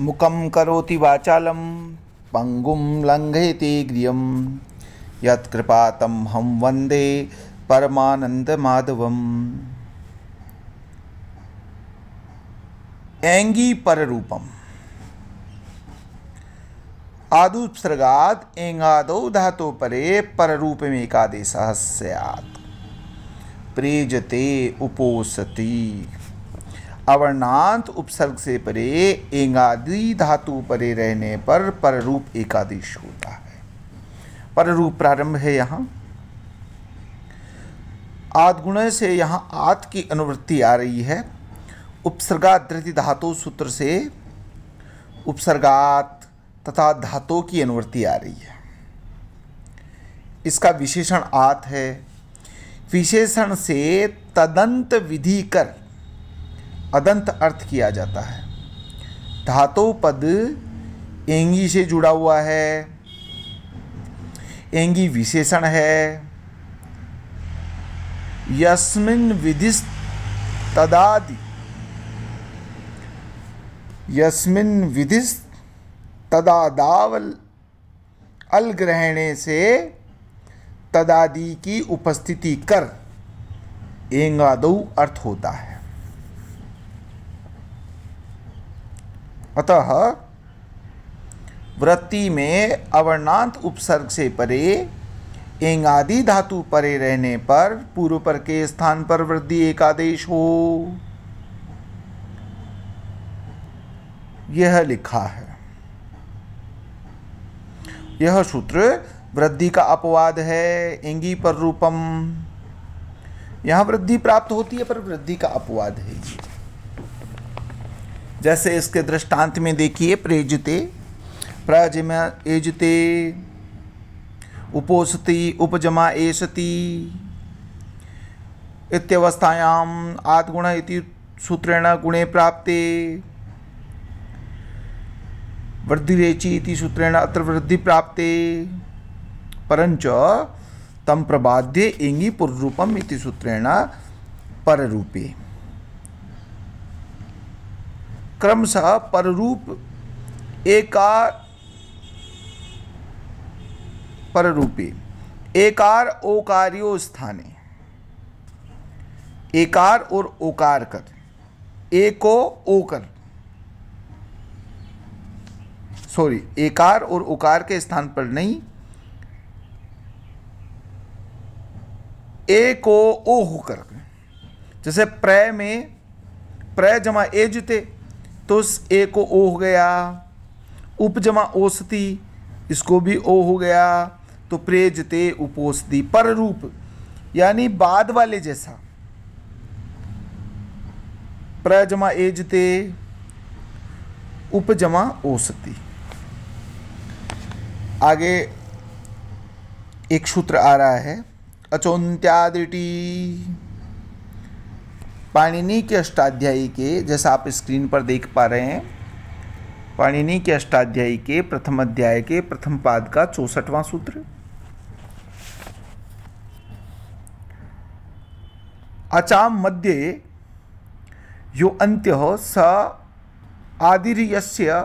मुखम करोति वाचालं पङ्गुं लङ्घयति ग्रियं यत्कृपा तं हं वन्दे परमानन्दमाधवम् एङ्गी पररूपम् आदुत्सर्गात् एङादौ धातु परे पर रूप में एकादेश प्रेजते उपोसती अवर्णांत उपसर्ग से परे एंगादि धातु परे रहने पर पररूप एकादिश होता है पररूप प्रारंभ है यहाँ आदगुण से यहाँ आत की अनुवृत्ति आ रही है उपसर्गा धृति धातु सूत्र से उपसर्गात तथा धातु की अनुवृत्ति आ रही है इसका विशेषण आत है विशेषण से तदंत विधि कर अदंत अर्थ किया जाता है धातु पद एंगी से जुड़ा हुआ है एंगी विशेषण है यस्मिन विधिस तदादि यस्मिन विधिस तदादावल अलग्रहणे से तदादि की उपस्थिति कर एंगादौ अर्थ होता है अतः वृत्ति में अवर्णांत उपसर्ग से परे एंगादि धातु परे रहने पर पूर्व पर के स्थान पर वृद्धि एकादेश हो यह लिखा है यह सूत्र वृद्धि का अपवाद है एंगी पर रूपम यहां वृद्धि प्राप्त होती है पर वृद्धि का अपवाद है जैसे इसके दृष्टांत में देखिए प्रेजते प्रजमा एजते उपोषति उपजमा एसती इत्यवस्थायाम आदगुण इति सूत्रेण गुणे प्राप्ते वृद्धिरेचि इति सूत्रेण अत्र वृद्धि प्राप्ते परंच तम प्रबाद्य एंगी पूर्वरूपम इति सूत्रेण पररूपे क्रमशः पररूप एकार पररूपी एकार ओकारियो स्थाने एकार और ओकार कर एको ओकर सॉरी एकार और ओकार के स्थान पर नहीं एक को ओ होकर जैसे प्रय में प्रय जमा ए जुते तो ए को ओ हो गया उपजमा औसती इसको भी ओ हो गया तो प्रेजते उपोषधि पर रूप यानी बाद वाले जैसा प्रजमा एजते उपजमा औसती आगे एक सूत्र आ रहा है अचौंत्यादिटी पाणिनि के अष्टाध्यायी के जैसा आप स्क्रीन पर देख पा रहे हैं पाणिनि के अष्टाध्यायी के प्रथम अध्याय के प्रथम पाद का चौसठवां सूत्र अचाम मध्य यो अंत्य स आदिर्यस्य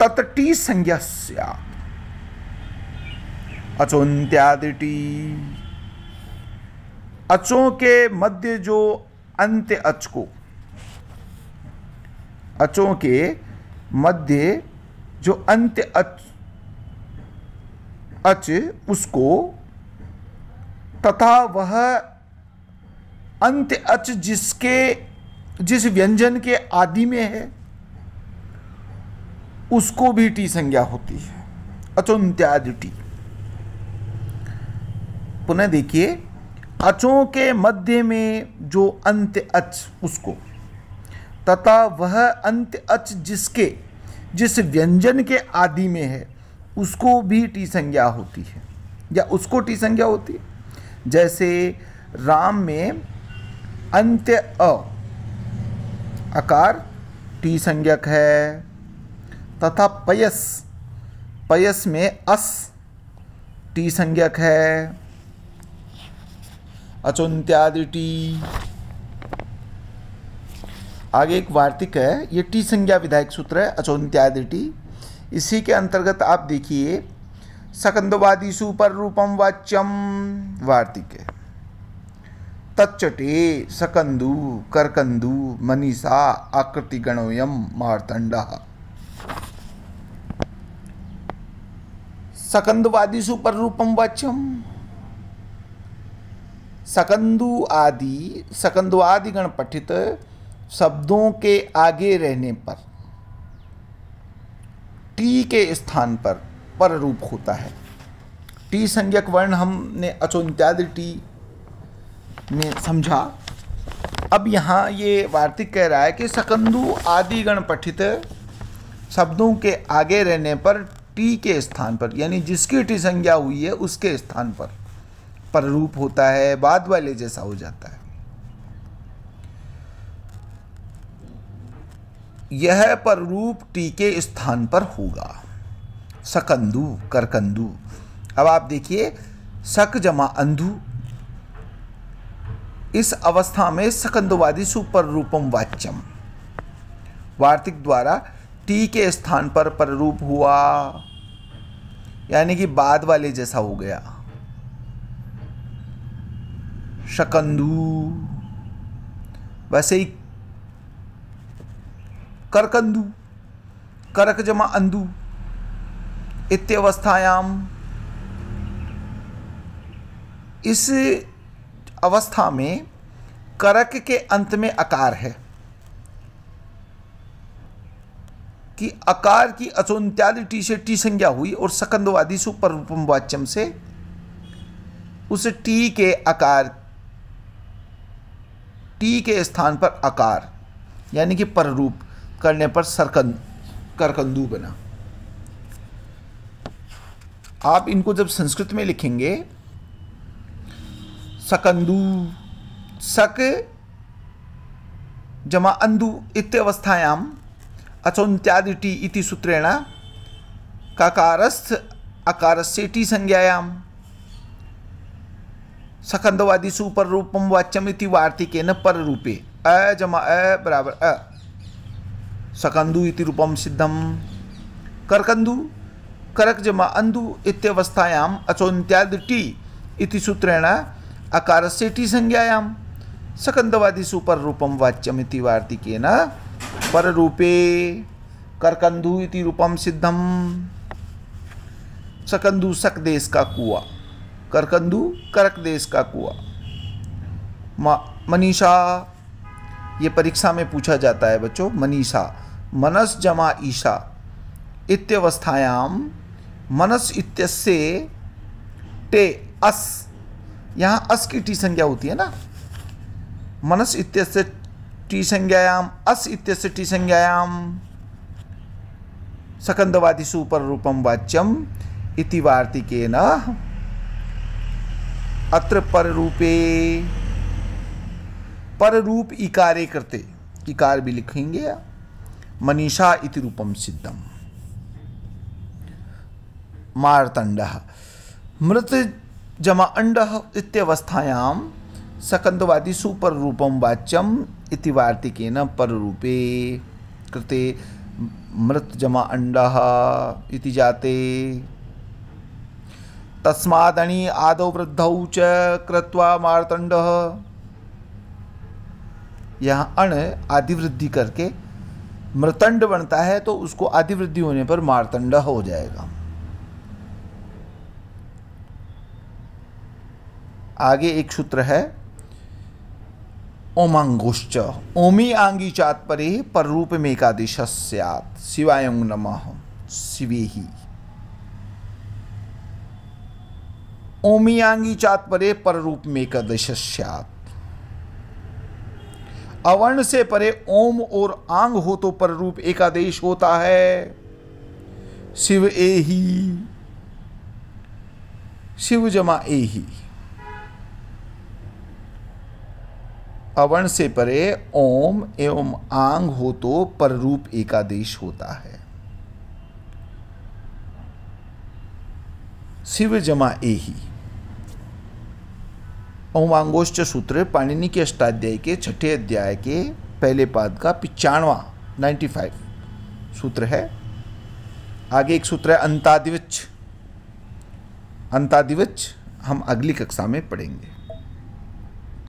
ततटी संज्ञा अचोन्त्यादिटी अचों के मध्य जो अंत अच को अचों के मध्य जो अंत अच अच उसको तथा वह अंत अच जिसके जिस व्यंजन के आदि में है उसको भी टी संज्ञा होती है अचोन्त्यादि टी पुनः देखिए अचों के मध्य में जो अंत्य अच उसको तथा वह अंत्य अच जिसके जिस व्यंजन के आदि में है उसको भी टी संज्ञा होती है या उसको टी संज्ञा होती है जैसे राम में अंत्य अ आकार टी संज्ञक है तथा पयस पयस में अस टी संज्ञक है अचोन्त्यादि टी आगे एक वार्तिक है ये टी संज्ञा विधायक सूत्र है अचोन्त्यादि टी इसी के अंतर्गत आप देखिए सकंदवादीसु पर रूपम वाच्यम वार्तिक है तच्चटे सकंदु करकंदु मनीषा आकृति गणोयम मारतंड सकंदवादीसु पर रूपम वाच्यम सकंदु आदि गण पठित शब्दों के आगे रहने पर टी के स्थान पर पर रूप होता है टी संज्ञक वर्ण हमने अचोन्त्यादि टी में समझा अब यहाँ ये वार्तिक कह रहा है कि सकंदु आदि गण पठित शब्दों के आगे रहने पर टी के स्थान पर यानी जिसकी टी संज्ञा हुई है उसके स्थान पर रूप होता है बाद वाले जैसा हो जाता है यह पररूप टीके स्थान पर होगा सकंदु करकंदु अब आप देखिए सक जमा अंधु इस अवस्था में सकंदुवादी सुपर रूपम वाच्यम वार्तिक द्वारा टी के स्थान पर प्ररूप हुआ यानी कि बाद वाले जैसा हो गया शकंदू वैसे ही करकंदू करक जमा अंदू इत्यवस्थायाम इस अवस्था में करक के अंत में अकार है कि अकार की टी से टी संज्ञा हुई और सकंदवादी सुपर रूपम वाच्यम से उस टी के आकार टी के स्थान पर आकार यानी कि पररूप करने पर सरकंद करकंदू बना आप इनको जब संस्कृत में लिखेंगे सकंदू सक जमा अंदु इत्यवस्थायाम अचौंत्यादि इति सूत्रेण ककारस्थ अकारस्य टी संज्ञायाम सखंदवादी सुपर रूपम वाच्यम इति वार्तिके न पर रूपे अ जमा अ बराबर अ सकंदु इति रूपम सिद्धम करकंदु करक जमा अंदु इत्यवस्थायाम अचोन्त्याद टी इति सूत्रेण अकार से टी संज्ञायाम सकंदवादी पर रूपम वाच्यम इति वार्तिके न पर रूपे करकंदु इति रूपम सिद्धम सकंदु सकदेश का कुआ करकंदू करक देश का कुआ मनीषा ये परीक्षा में पूछा जाता है बच्चों मनीषा मनस जमा ईशा इत्यवस्थायाम मनस इत्यस्य टे अस यहाँ अस की टी संज्ञा होती है ना मनस इत्यस्य टी संज्ञायाम अस इत्यस्य टी संज्ञायाम सकंदवादी पर रूपम वाच्यम इति न अत्र पररूपे पररूप इकारे करते इकार भी लिखेंगे मनीषा इति रूपम सिद्धम मारतंड मृत जमा अंड इतवस्थायाम सकंदवादी सुपर रूपम वाच्यम इति वार्तिकेन पररूपे कृते मृत जमा अंड इति जाते तस्मादणि आदौ वृद्धौ च कृत्वा मारतंड यहाँ अण आदिवृद्धि करके मृतंड बनता है तो उसको आदिवृद्धि होने पर मारतंड हो जाएगा आगे एक सूत्र है ओमांगुश्च ओमी आंगी चात्परे पर रूप में एकादेश सिवायों नम शिवे ही ओमियांगी चात्परे में मेकदश्यात अवर्ण से परे ओम और आंग हो तो पररूप एकादेश होता है शिव ए ही शिव जमा ए ही अवर्ण से परे ओम एवं आंग हो तो पररूप एकादेश होता है शिव जमा ए ही अवमांगोश्च सूत्र पाणिनि के अष्टाध्याय के छठे अध्याय के पहले पाद का पिचानवा नाइन्टी फाइव सूत्र है आगे एक सूत्र है अंतादिवच अंतादिवच हम अगली कक्षा में पढ़ेंगे